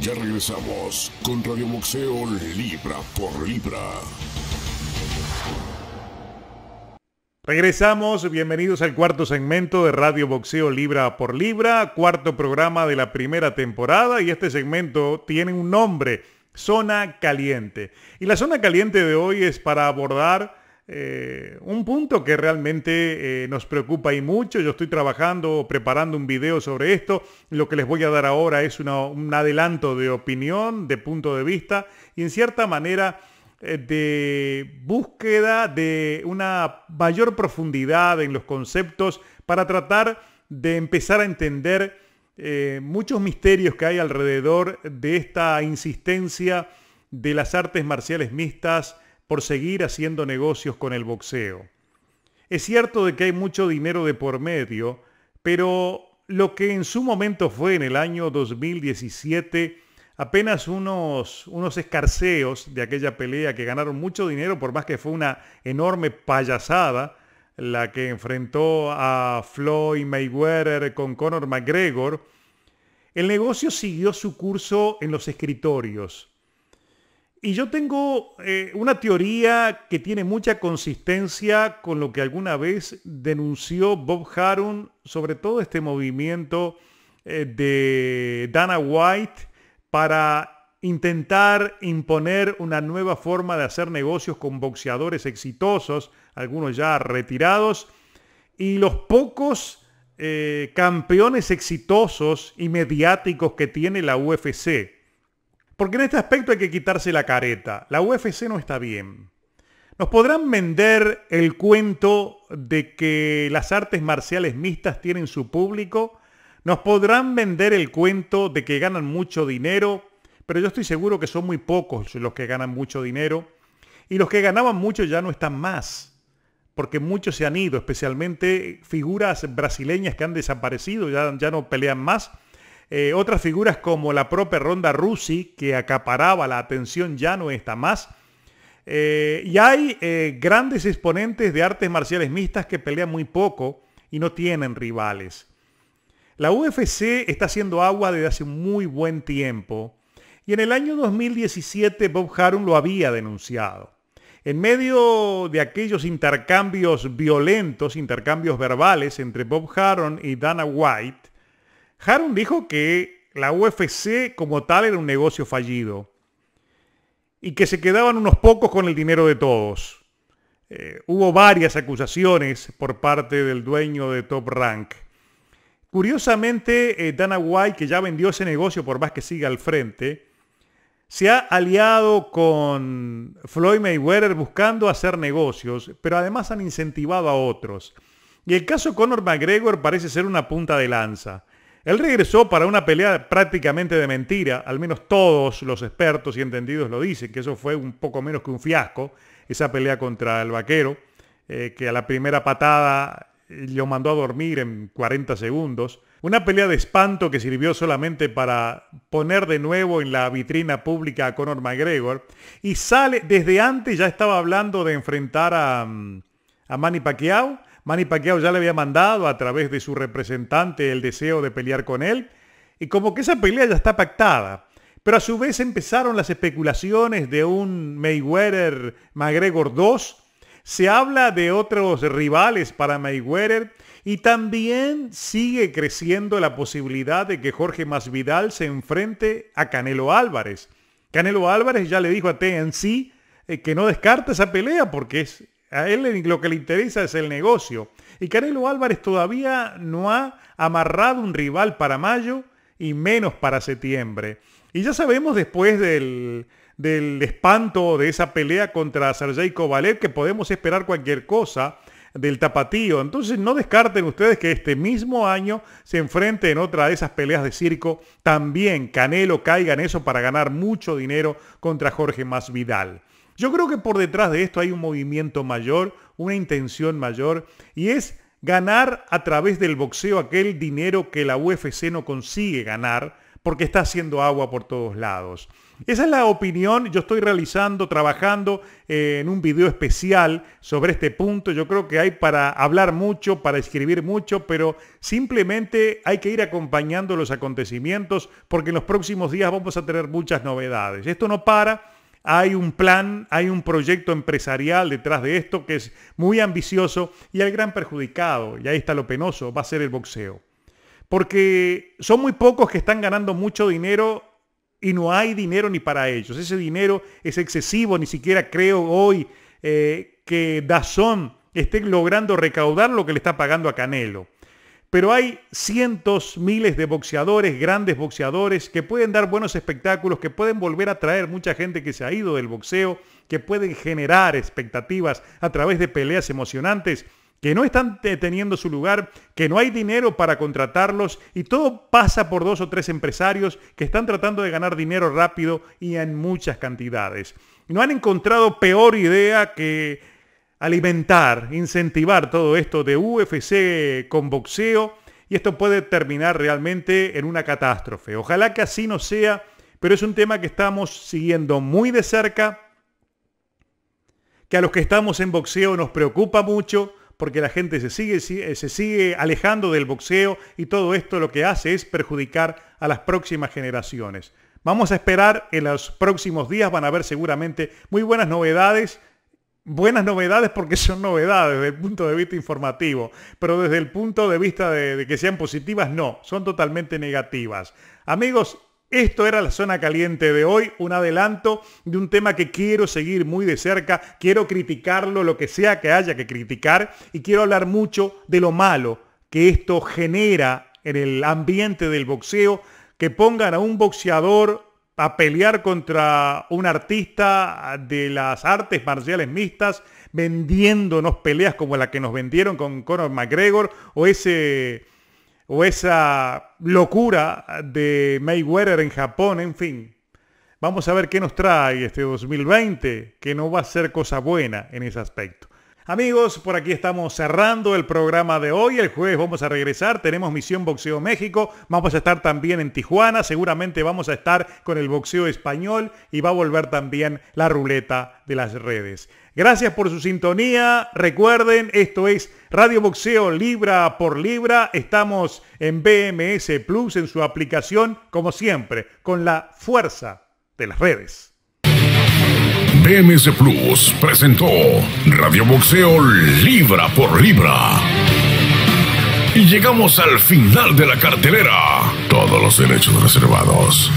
Ya regresamos con Radio Boxeo Libra por Libra. Regresamos, bienvenidos al cuarto segmento de Radio Boxeo Libra por Libra, cuarto programa de la primera temporada y este segmento tiene un nombre, Zona Caliente. Y la Zona Caliente de hoy es para abordar eh, un punto que realmente eh, nos preocupa y mucho. Yo estoy trabajando, preparando un video sobre esto. Lo que les voy a dar ahora es un adelanto de opinión, de punto de vista y en cierta manera eh, de búsqueda de una mayor profundidad en los conceptos para tratar de empezar a entender muchos misterios que hay alrededor de esta insistencia de las artes marciales mixtas por seguir haciendo negocios con el boxeo. Es cierto de que hay mucho dinero de por medio, pero lo que en su momento fue en el año 2017, apenas unos, unos escarceos de aquella pelea que ganaron mucho dinero, por más que fue una enorme payasada, la que enfrentó a Floyd Mayweather con Conor McGregor, el negocio siguió su curso en los escritorios. Y yo tengo eh, una teoría que tiene mucha consistencia con lo que alguna vez denunció Bob Harun sobre todo este movimiento eh, de Dana White para intentar imponer una nueva forma de hacer negocios con boxeadores exitosos, algunos ya retirados, y los pocos eh, campeones exitosos y mediáticos que tiene la UFC. Porque en este aspecto hay que quitarse la careta. La UFC no está bien. Nos podrán vender el cuento de que las artes marciales mixtas tienen su público. Nos podrán vender el cuento de que ganan mucho dinero. Pero yo estoy seguro que son muy pocos los que ganan mucho dinero. Y los que ganaban mucho ya no están más. Porque muchos se han ido, especialmente figuras brasileñas que han desaparecido, ya, ya no pelean más eh, otras figuras como la propia Ronda Rusi, que acaparaba la atención, ya no está más. Eh, y hay eh, grandes exponentes de artes marciales mixtas que pelean muy poco y no tienen rivales. La UFC está haciendo agua desde hace muy buen tiempo y en el año 2017 Bob Harum lo había denunciado. En medio de aquellos intercambios violentos, intercambios verbales entre Bob Harum y Dana White, Harun dijo que la UFC como tal era un negocio fallido y que se quedaban unos pocos con el dinero de todos. Eh, hubo varias acusaciones por parte del dueño de Top Rank. Curiosamente, eh, Dana White, que ya vendió ese negocio por más que siga al frente, se ha aliado con Floyd Mayweather buscando hacer negocios, pero además han incentivado a otros. Y el caso Conor McGregor parece ser una punta de lanza. Él regresó para una pelea prácticamente de mentira, al menos todos los expertos y entendidos lo dicen, que eso fue un poco menos que un fiasco, esa pelea contra el vaquero, eh, que a la primera patada eh, lo mandó a dormir en 40 segundos. Una pelea de espanto que sirvió solamente para poner de nuevo en la vitrina pública a Conor McGregor. Y sale, desde antes ya estaba hablando de enfrentar a, mm, a Manny Pacquiao Manny Pacquiao ya le había mandado a través de su representante el deseo de pelear con él y como que esa pelea ya está pactada. Pero a su vez empezaron las especulaciones de un Mayweather McGregor 2. Se habla de otros rivales para Mayweather y también sigue creciendo la posibilidad de que Jorge Masvidal se enfrente a Canelo Álvarez. Canelo Álvarez ya le dijo a TNC eh, que no descarta esa pelea porque es a él lo que le interesa es el negocio. Y Canelo Álvarez todavía no ha amarrado un rival para mayo y menos para septiembre. Y ya sabemos después del, espanto de esa pelea contra Sergey Kovalev que podemos esperar cualquier cosa del tapatío. Entonces no descarten ustedes que este mismo año se enfrente en otra de esas peleas de circo. También Canelo caiga en eso para ganar mucho dinero contra Jorge Masvidal. Yo creo que por detrás de esto hay un movimiento mayor, una intención mayor, y es ganar a través del boxeo aquel dinero que la UFC no consigue ganar porque está haciendo agua por todos lados. Esa es la opinión. Yo estoy realizando, trabajando eh, en un video especial sobre este punto. Yo creo que hay para hablar mucho, para escribir mucho, pero simplemente hay que ir acompañando los acontecimientos porque en los próximos días vamos a tener muchas novedades. Esto no para hay un plan, hay un proyecto empresarial detrás de esto que es muy ambicioso y el gran perjudicado, y ahí está lo penoso, va a ser el boxeo. Porque son muy pocos que están ganando mucho dinero y no hay dinero ni para ellos. Ese dinero es excesivo, ni siquiera creo hoy eh, que Dazón esté logrando recaudar lo que le está pagando a Canelo. Pero hay cientos, miles de boxeadores, grandes boxeadores, que pueden dar buenos espectáculos, que pueden volver a traer mucha gente que se ha ido del boxeo, que pueden generar expectativas a través de peleas emocionantes, que no están teniendo su lugar, que no hay dinero para contratarlos y todo pasa por dos o tres empresarios que están tratando de ganar dinero rápido y en muchas cantidades. No han encontrado peor idea que alimentar, incentivar todo esto de UFC con boxeo y esto puede terminar realmente en una catástrofe. Ojalá que así no sea, pero es un tema que estamos siguiendo muy de cerca, que a los que estamos en boxeo nos preocupa mucho porque la gente se sigue, eh, se sigue alejando del boxeo y todo esto lo que hace es perjudicar a las próximas generaciones. Vamos a esperar en los próximos días, van a haber seguramente muy buenas novedades buenas novedades porque son novedades desde el punto de vista informativo, pero desde el punto de vista de, que sean positivas, no, son totalmente negativas. Amigos, esto era la zona caliente de hoy, un adelanto de un tema que quiero seguir muy de cerca, quiero criticarlo, lo que sea que haya que criticar, y quiero hablar mucho de lo malo que esto genera en el ambiente del boxeo, que pongan a un boxeador a pelear contra un artista de las artes marciales mixtas, vendiéndonos peleas como la que nos vendieron con Conor McGregor o ese o esa locura de Mayweather en Japón, en fin. Vamos a ver qué nos trae este 2020, que no va a ser cosa buena en ese aspecto. Amigos, por aquí estamos cerrando el programa de hoy. El jueves vamos a regresar. Tenemos Misión Boxeo México. Vamos a estar también en Tijuana. Seguramente vamos a estar con el boxeo español y va a volver también la ruleta de las redes. Gracias por su sintonía. Recuerden, esto es Radio Boxeo Libra por Libra. Estamos en BMS Plus, en su aplicación, como siempre, con la fuerza de las redes. MS Plus presentó Radio Boxeo Libra por Libra. Y llegamos al final de la cartelera. Todos los derechos reservados.